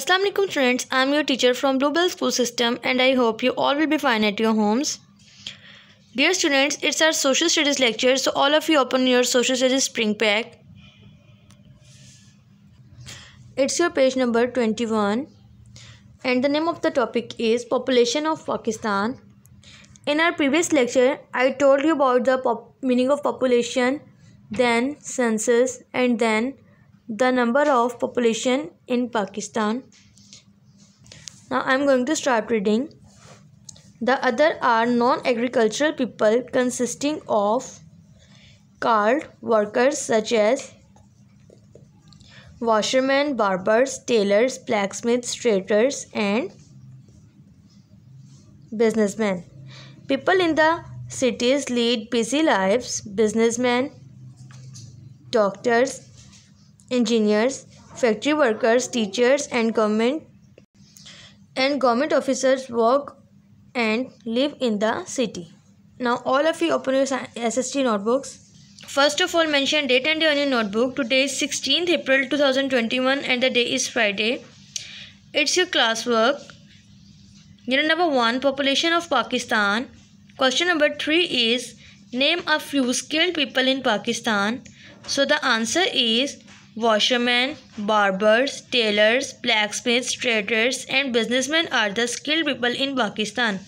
Assalamu alaikum friends, I am your teacher from Bluebell School System and I hope you all will be fine at your homes. Dear students, it's our social studies lecture so all of you open your social studies spring pack. It's your page number 21 and the name of the topic is Population of Pakistan. In our previous lecture, I told you about the meaning of population, then census and then the number of population in Pakistan. Now I am going to start reading. The other are non-agricultural people consisting of called workers such as washermen, barbers, tailors, blacksmiths, traders and businessmen. People in the cities lead busy lives. Businessmen, doctors, engineers, factory workers, teachers and government and government officers work and live in the city. Now all of you open your SST notebooks. First of all mention date and day on your notebook. Today is 16th April 2021 and the day is Friday. It's your classwork. Unit number 1 Population of Pakistan. Question number 3 is Name a few skilled people in Pakistan. So the answer is Washermen, barbers, tailors, blacksmiths, traders and businessmen are the skilled people in Pakistan.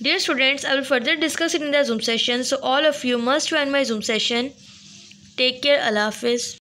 Dear students, I will further discuss it in the Zoom session. So all of you must join my Zoom session. Take care. Allah Hafiz.